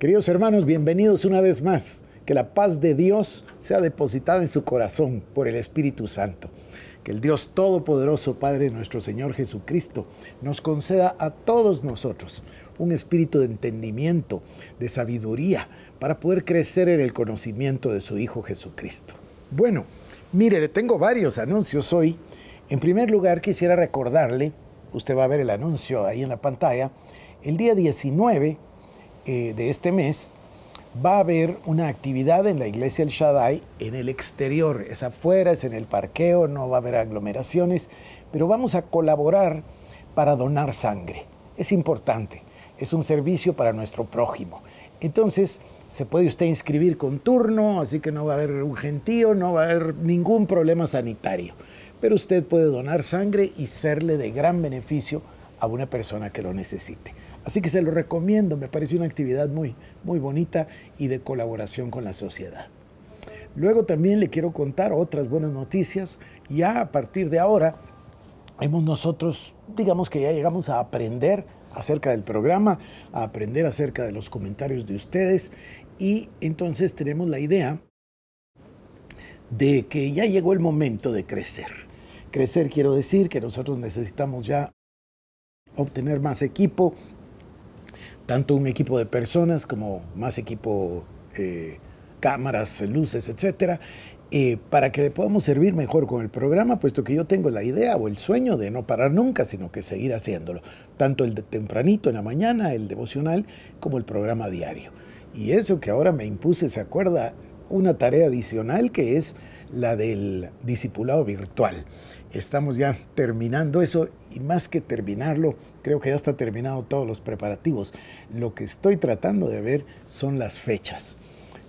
Queridos hermanos, bienvenidos una vez más. Que la paz de Dios sea depositada en su corazón por el Espíritu Santo. Que el Dios Todopoderoso, Padre nuestro Señor Jesucristo, nos conceda a todos nosotros un espíritu de entendimiento, de sabiduría, para poder crecer en el conocimiento de su Hijo Jesucristo. Bueno, mire, le tengo varios anuncios hoy. En primer lugar, quisiera recordarle, usted va a ver el anuncio ahí en la pantalla, el día 19 eh, de este mes, va a haber una actividad en la iglesia El Shaddai en el exterior, es afuera, es en el parqueo, no va a haber aglomeraciones, pero vamos a colaborar para donar sangre. Es importante, es un servicio para nuestro prójimo. Entonces, se puede usted inscribir con turno, así que no va a haber un gentío, no va a haber ningún problema sanitario. Pero usted puede donar sangre y serle de gran beneficio a una persona que lo necesite. Así que se lo recomiendo, me parece una actividad muy, muy bonita y de colaboración con la sociedad. Luego también le quiero contar otras buenas noticias. Ya a partir de ahora hemos nosotros, digamos que ya llegamos a aprender acerca del programa, a aprender acerca de los comentarios de ustedes y entonces tenemos la idea de que ya llegó el momento de crecer. Crecer quiero decir que nosotros necesitamos ya obtener más equipo, tanto un equipo de personas como más equipo, eh, cámaras, luces, etcétera, eh, para que le podamos servir mejor con el programa, puesto que yo tengo la idea o el sueño de no parar nunca, sino que seguir haciéndolo, tanto el de tempranito en la mañana, el devocional, como el programa diario. Y eso que ahora me impuse, ¿se acuerda? Una tarea adicional que es la del discipulado virtual estamos ya terminando eso y más que terminarlo, creo que ya está terminado todos los preparativos. Lo que estoy tratando de ver son las fechas.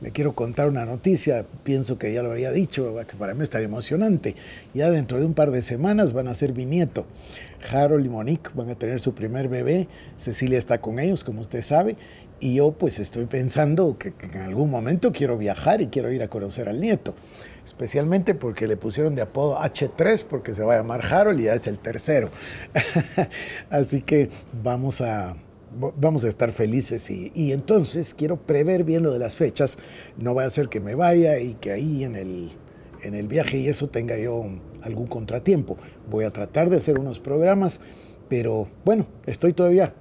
Le quiero contar una noticia, pienso que ya lo había dicho, que para mí está emocionante. Ya dentro de un par de semanas van a ser mi nieto. Harold y Monique van a tener su primer bebé, Cecilia está con ellos, como usted sabe, y yo pues estoy pensando que, en algún momento quiero viajar y quiero ir a conocer al nieto, especialmente porque le pusieron de apodo H3 porque se va a llamar Harold y ya es el tercero. Así que vamos a, vamos a estar felices y, entonces quiero prever bien lo de las fechas, no va a ser que me vaya y que ahí en el, en el viaje y eso tenga yo algún contratiempo. Voy a tratar de hacer unos programas, pero bueno, estoy todavía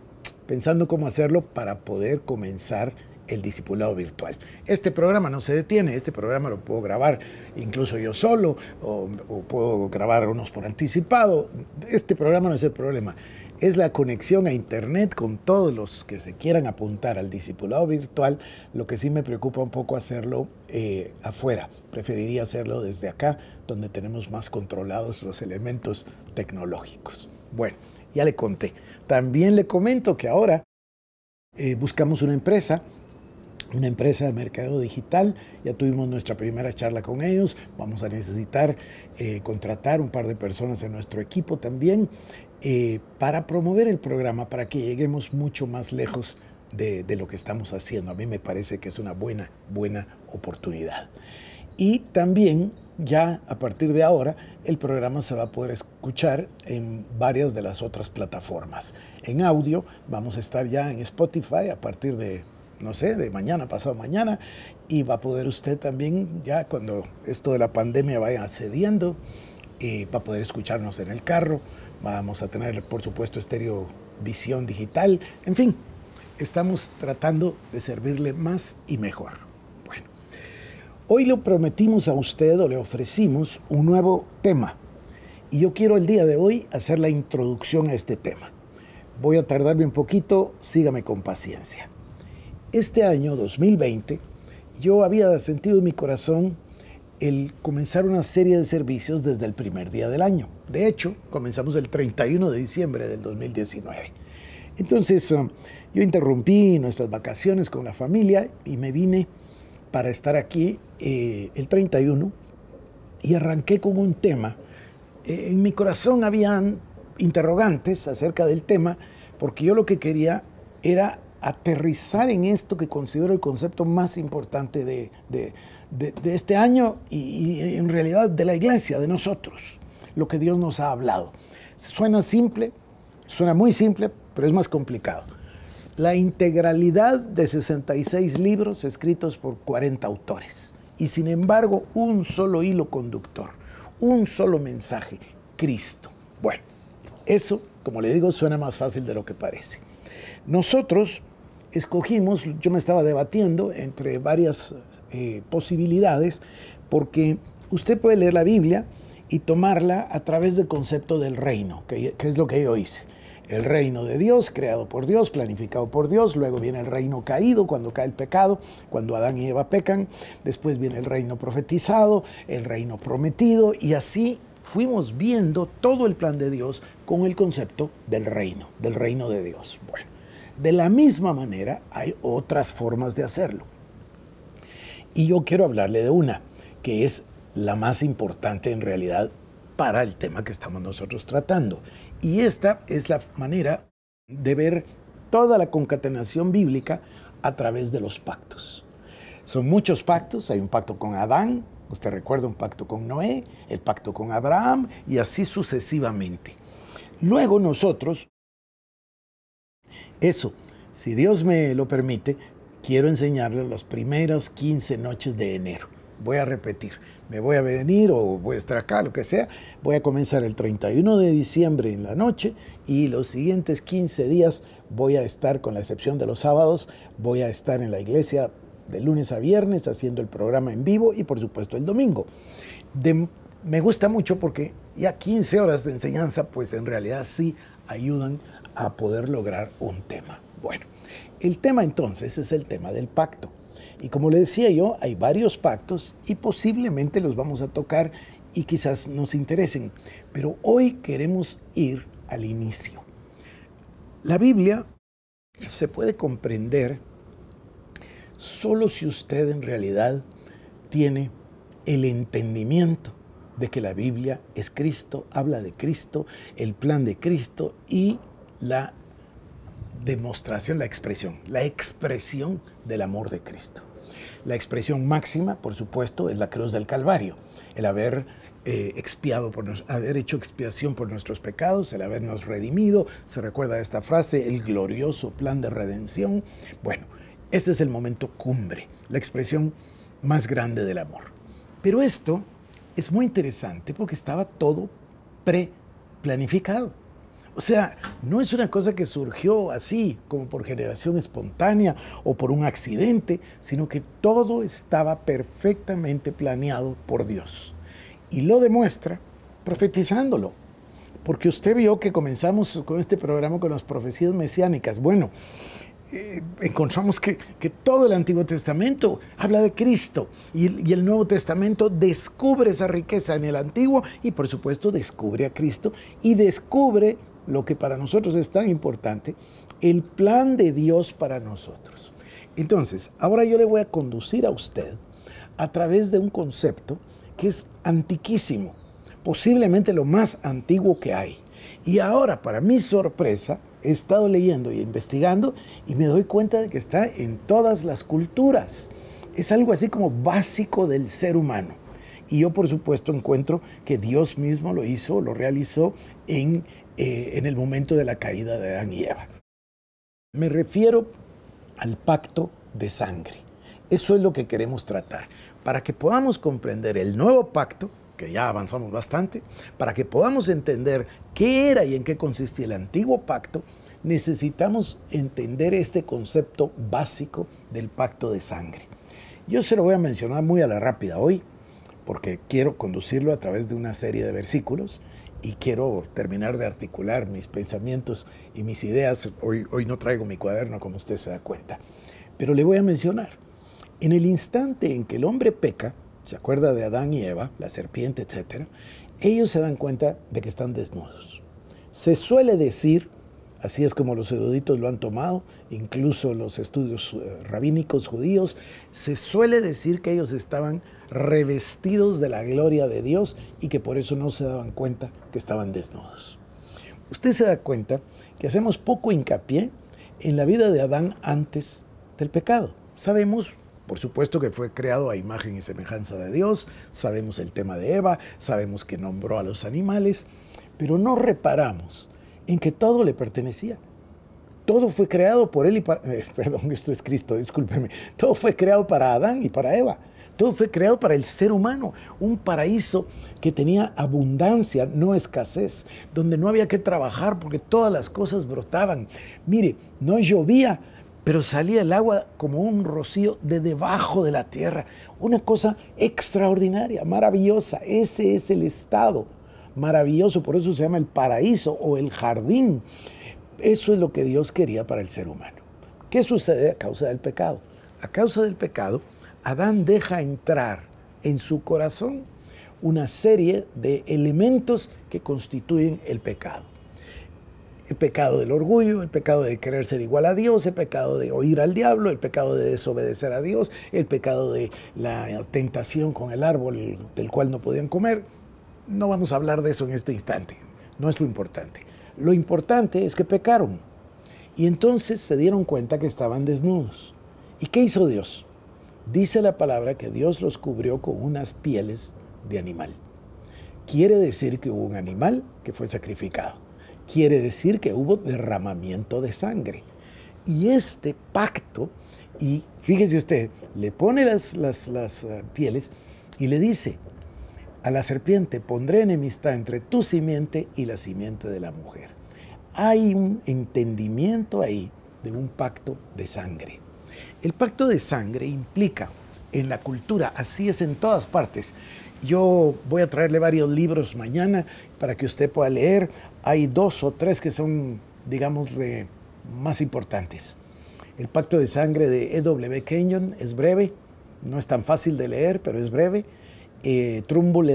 pensando cómo hacerlo para poder comenzar el discipulado virtual. Este programa no se detiene, este programa lo puedo grabar incluso yo solo o, puedo grabar unos por anticipado. Este programa no es el problema, es la conexión a Internet con todos los que se quieran apuntar al discipulado virtual, lo que sí me preocupa un poco hacerlo eh, afuera. Preferiría hacerlo desde acá, donde tenemos más controlados los elementos tecnológicos. Bueno ya le conté. También le comento que ahora eh, buscamos una empresa, una empresa de mercado digital, ya tuvimos nuestra primera charla con ellos, vamos a necesitar eh, contratar un par de personas en nuestro equipo también eh, para promover el programa, para que lleguemos mucho más lejos de, de lo que estamos haciendo. A mí me parece que es una buena, buena oportunidad. Y también ya a partir de ahora el programa se va a poder escuchar en varias de las otras plataformas. En audio vamos a estar ya en Spotify a partir de, no sé, de mañana, pasado mañana, y va a poder usted también ya cuando esto de la pandemia vaya cediendo, y eh, va a poder escucharnos en el carro, vamos a tener por supuesto estéreo visión digital, en fin, estamos tratando de servirle más y mejor. Hoy le prometimos a usted o le ofrecimos un nuevo tema y yo quiero el día de hoy hacer la introducción a este tema. Voy a tardarme un poquito, sígame con paciencia. Este año 2020 yo había sentido en mi corazón el comenzar una serie de servicios desde el primer día del año. De hecho, comenzamos el 31 de diciembre del 2019. Entonces, um, yo interrumpí nuestras vacaciones con la familia y me vine para estar aquí eh, el 31 y arranqué con un tema. en mi corazón habían interrogantes acerca del tema porque yo lo que quería era aterrizar en esto que considero el concepto más importante de, este año y en realidad de la iglesia, de nosotros, lo que Dios nos ha hablado. Suena simple, suena muy simple, pero es más complicado la integralidad de 66 libros escritos por 40 autores. Y sin embargo, un solo hilo conductor, un solo mensaje, Cristo. Bueno, eso, como le digo, suena más fácil de lo que parece. Nosotros escogimos, yo me estaba debatiendo entre varias eh, posibilidades, porque usted puede leer la Biblia y tomarla a través del concepto del reino, que es lo que yo hice. El reino de Dios, creado por Dios, planificado por Dios. Luego viene el reino caído, cuando cae el pecado, cuando Adán y Eva pecan. Después viene el reino profetizado, el reino prometido. Y así fuimos viendo todo el plan de Dios con el concepto del reino, del reino de Dios. Bueno, de la misma manera hay otras formas de hacerlo. Y yo quiero hablarle de una, que es la más importante en realidad para el tema que estamos nosotros tratando. Y esta es la manera de ver toda la concatenación bíblica a través de los pactos. Son muchos pactos, hay un pacto con Adán, usted recuerda un pacto con Noé, el pacto con Abraham y así sucesivamente. Luego nosotros, eso, si Dios me lo permite, quiero enseñarles las primeras 15 noches de enero. Voy a repetir, me voy a venir o voy a estar acá, lo que sea. Voy a comenzar el 31 de diciembre en la noche y los siguientes 15 días voy a estar, con la excepción de los sábados, voy a estar en la iglesia de lunes a viernes haciendo el programa en vivo y por supuesto el domingo. me gusta mucho porque ya 15 horas de enseñanza pues en realidad sí ayudan a poder lograr un tema. Bueno, el tema entonces es el tema del pacto. Y como le decía yo, hay varios pactos y posiblemente los vamos a tocar y quizás nos interesen. Pero hoy queremos ir al inicio. La Biblia se puede comprender solo si usted en realidad tiene el entendimiento de que la Biblia es Cristo, habla de Cristo, el plan de Cristo y la demostración, la expresión, la expresión del amor de Cristo. La expresión máxima, por supuesto, es la cruz del Calvario, el haber eh, expiado por haber hecho expiación por nuestros pecados, el habernos redimido. Se recuerda esta frase, el glorioso plan de redención. Bueno, ese es el momento cumbre, la expresión más grande del amor. Pero esto es muy interesante porque estaba todo pre o sea, no es una cosa que surgió así, como por generación espontánea o por un accidente, sino que todo estaba perfectamente planeado por Dios. Y lo demuestra profetizándolo. Porque usted vio que comenzamos con este programa con las profecías mesiánicas. Bueno, eh, encontramos que, todo el Antiguo Testamento habla de Cristo y, el Nuevo Testamento descubre esa riqueza en el Antiguo y por supuesto descubre a Cristo y descubre lo que para nosotros es tan importante, el plan de Dios para nosotros. Entonces, ahora yo le voy a conducir a usted a través de un concepto que es antiquísimo, posiblemente lo más antiguo que hay. Y ahora, para mi sorpresa, he estado leyendo y investigando y me doy cuenta de que está en todas las culturas. Es algo así como básico del ser humano. Y yo, por supuesto, encuentro que Dios mismo lo hizo, lo realizó en eh, en el momento de la caída de Adán y Eva. Me refiero al pacto de sangre. Eso es lo que queremos tratar, para que podamos comprender el nuevo pacto, que ya avanzamos bastante, para que podamos entender qué era y en qué consistía el antiguo pacto, necesitamos entender este concepto básico del pacto de sangre. Yo se lo voy a mencionar muy a la rápida hoy, porque quiero conducirlo a través de una serie de versículos y quiero terminar de articular mis pensamientos y mis ideas. Hoy, hoy no traigo mi cuaderno, como usted se da cuenta. Pero le voy a mencionar, en el instante en que el hombre peca, se acuerda de Adán y Eva, la serpiente, etc., ellos se dan cuenta de que están desnudos. Se suele decir, así es como los eruditos lo han tomado, incluso los estudios eh, rabínicos judíos, se suele decir que ellos estaban revestidos de la gloria de Dios y que por eso no se daban cuenta que estaban desnudos. Usted se da cuenta que hacemos poco hincapié en la vida de Adán antes del pecado. Sabemos, por supuesto, que fue creado a imagen y semejanza de Dios, sabemos el tema de Eva, sabemos que nombró a los animales, pero no reparamos en que todo le pertenecía. Todo fue creado por él y para... Eh, perdón, esto es Cristo, discúlpeme. Todo fue creado para Adán y para Eva. Todo fue creado para el ser humano, un paraíso que tenía abundancia, no escasez, donde no había que trabajar porque todas las cosas brotaban. Mire, no llovía, pero salía el agua como un rocío de debajo de la tierra. Una cosa extraordinaria, maravillosa. Ese es el estado maravilloso, por eso se llama el paraíso o el jardín eso es lo que Dios quería para el ser humano. ¿Qué sucede a causa del pecado? A causa del pecado, Adán deja entrar en su corazón una serie de elementos que constituyen el pecado. El pecado del orgullo, el pecado de querer ser igual a Dios, el pecado de oír al diablo, el pecado de desobedecer a Dios, el pecado de la tentación con el árbol del cual no podían comer. No vamos a hablar de eso en este instante, no es lo importante. Lo importante es que pecaron. Y entonces se dieron cuenta que estaban desnudos. ¿Y qué hizo Dios? Dice la palabra que Dios los cubrió con unas pieles de animal. Quiere decir que hubo un animal que fue sacrificado. Quiere decir que hubo derramamiento de sangre. Y este pacto, y fíjese usted, le pone las, las, las eh, pieles y le dice, a la serpiente pondré enemistad entre tu simiente y la simiente de la mujer. Hay un entendimiento ahí de un pacto de sangre. El pacto de sangre implica en la cultura, así es en todas partes. Yo voy a traerle varios libros mañana para que usted pueda leer. Hay dos o tres que son, digamos, más importantes. El pacto de sangre de E.W. Kenyon es breve, no es tan fácil de leer, pero es breve eh,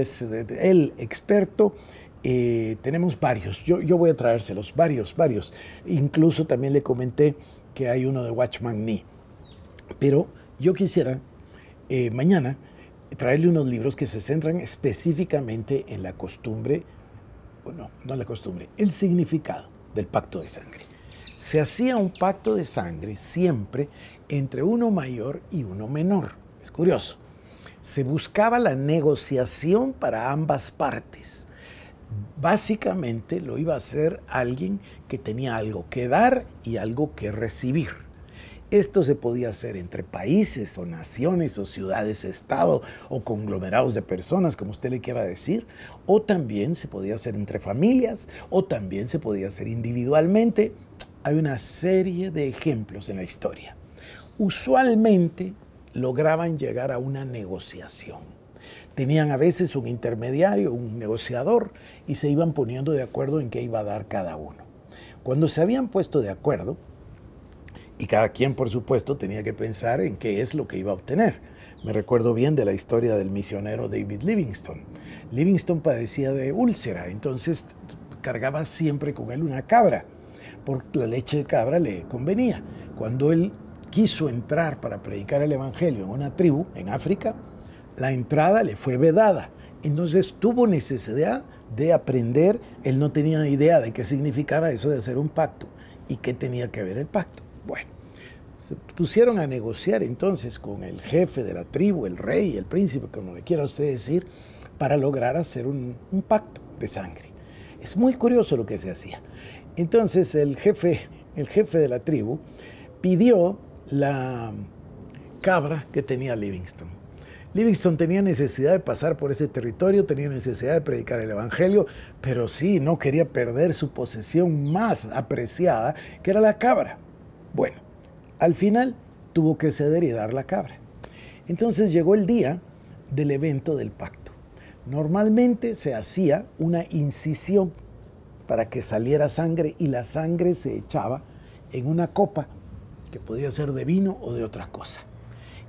es el experto. Eh, tenemos varios, yo, yo voy a traérselos, varios, varios. Incluso también le comenté que hay uno de Watchman Nee. Pero yo quisiera eh, mañana traerle unos libros que se centran específicamente en la costumbre, bueno, no la costumbre, el significado del pacto de sangre. Se hacía un pacto de sangre siempre entre uno mayor y uno menor. Es curioso se buscaba la negociación para ambas partes. Básicamente lo iba a hacer alguien que tenía algo que dar y algo que recibir. Esto se podía hacer entre países o naciones o ciudades, estado o conglomerados de personas, como usted le quiera decir, o también se podía hacer entre familias o también se podía hacer individualmente. Hay una serie de ejemplos en la historia. Usualmente lograban llegar a una negociación. Tenían a veces un intermediario, un negociador, y se iban poniendo de acuerdo en qué iba a dar cada uno. Cuando se habían puesto de acuerdo, y cada quien, por supuesto, tenía que pensar en qué es lo que iba a obtener. Me recuerdo bien de la historia del misionero David Livingstone. Livingstone padecía de úlcera, entonces cargaba siempre con él una cabra, porque la leche de cabra le convenía. Cuando él quiso entrar para predicar el Evangelio en una tribu en África, la entrada le fue vedada. Entonces tuvo necesidad de aprender, él no tenía idea de qué significaba eso de hacer un pacto y qué tenía que ver el pacto. Bueno, se pusieron a negociar entonces con el jefe de la tribu, el rey, el príncipe, como le quiera usted decir, para lograr hacer un, un pacto de sangre. Es muy curioso lo que se hacía. Entonces el jefe, el jefe de la tribu pidió la cabra que tenía Livingston. Livingston tenía necesidad de pasar por ese territorio, tenía necesidad de predicar el Evangelio, pero sí, no quería perder su posesión más apreciada, que era la cabra. Bueno, al final tuvo que ceder y dar la cabra. Entonces llegó el día del evento del pacto. Normalmente se hacía una incisión para que saliera sangre y la sangre se echaba en una copa que podía ser de vino o de otra cosa.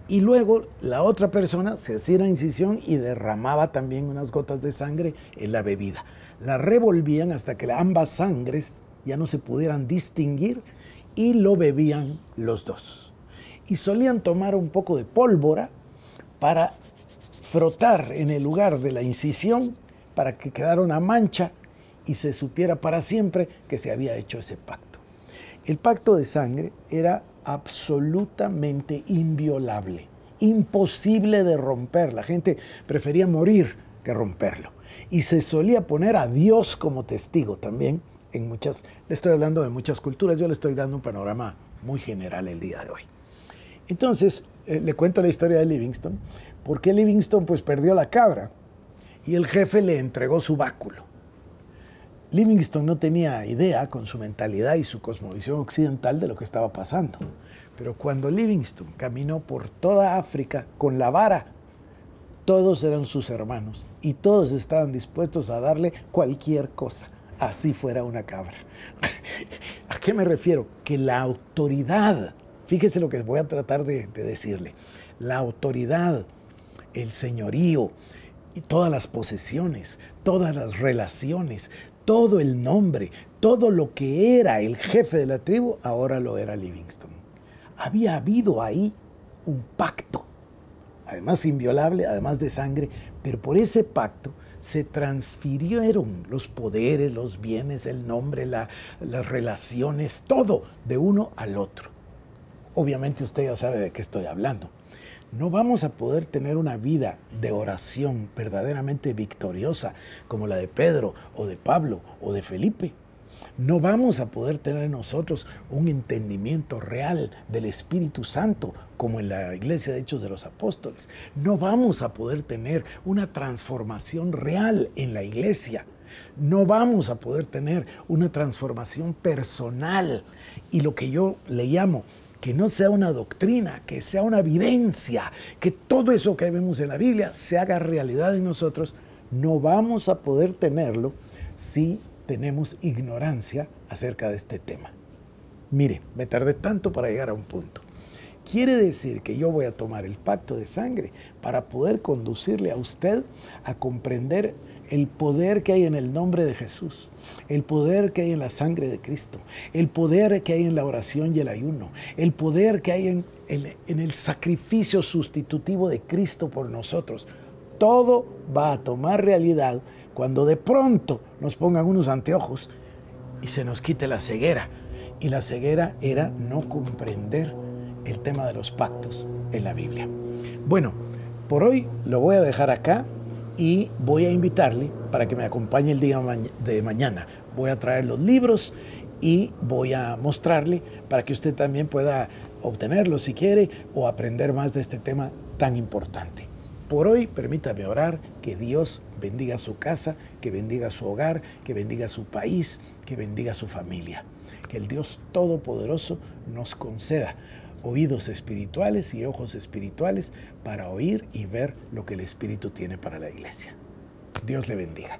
Y luego la otra persona se hacía incisión y derramaba también unas gotas de sangre en la bebida. La revolvían hasta que ambas sangres ya no se pudieran distinguir y lo bebían los dos. Y solían tomar un poco de pólvora para frotar en el lugar de la incisión para que quedara una mancha y se supiera para siempre que se había hecho ese pacto. El pacto de sangre era absolutamente inviolable, imposible de romper. La gente prefería morir que romperlo. Y se solía poner a Dios como testigo también en muchas, le estoy hablando de muchas culturas, yo le estoy dando un panorama muy general el día de hoy. Entonces, eh, le cuento la historia de Livingston, porque Livingston pues perdió la cabra y el jefe le entregó su báculo. Livingston no tenía idea con su mentalidad y su cosmovisión occidental de lo que estaba pasando. Pero cuando Livingston caminó por toda África con la vara, todos eran sus hermanos y todos estaban dispuestos a darle cualquier cosa, así fuera una cabra. ¿A qué me refiero? Que la autoridad, fíjese lo que voy a tratar de, decirle, la autoridad, el señorío, y todas las posesiones, todas las relaciones, todo el nombre, todo lo que era el jefe de la tribu, ahora lo era Livingston. Había habido ahí un pacto, además inviolable, además de sangre, pero por ese pacto se transfirieron los poderes, los bienes, el nombre, las relaciones, todo de uno al otro. Obviamente usted ya sabe de qué estoy hablando no vamos a poder tener una vida de oración verdaderamente victoriosa como la de Pedro o de Pablo o de Felipe. No vamos a poder tener nosotros un entendimiento real del Espíritu Santo como en la iglesia de Hechos de los Apóstoles. No vamos a poder tener una transformación real en la iglesia. No vamos a poder tener una transformación personal y lo que yo le llamo que no sea una doctrina, que sea una vivencia, que todo eso que vemos en la Biblia se haga realidad en nosotros, no vamos a poder tenerlo si tenemos ignorancia acerca de este tema. Mire, me tardé tanto para llegar a un punto. Quiere decir que yo voy a tomar el pacto de sangre para poder conducirle a usted a comprender el poder que hay en el nombre de Jesús, el poder que hay en la sangre de Cristo, el poder que hay en la oración y el ayuno, el poder que hay en, el sacrificio sustitutivo de Cristo por nosotros. Todo va a tomar realidad cuando de pronto nos pongan unos anteojos y se nos quite la ceguera. Y la ceguera era no comprender el tema de los pactos en la Biblia. Bueno, por hoy lo voy a dejar acá y voy a invitarle para que me acompañe el día de mañana. Voy a traer los libros y voy a mostrarle para que usted también pueda obtenerlos si quiere o aprender más de este tema tan importante. Por hoy permítame orar que Dios bendiga su casa, que bendiga su hogar, que bendiga su país, que bendiga su familia. Que el Dios Todopoderoso nos conceda oídos espirituales y ojos espirituales para oír y ver lo que el Espíritu tiene para la iglesia. Dios le bendiga.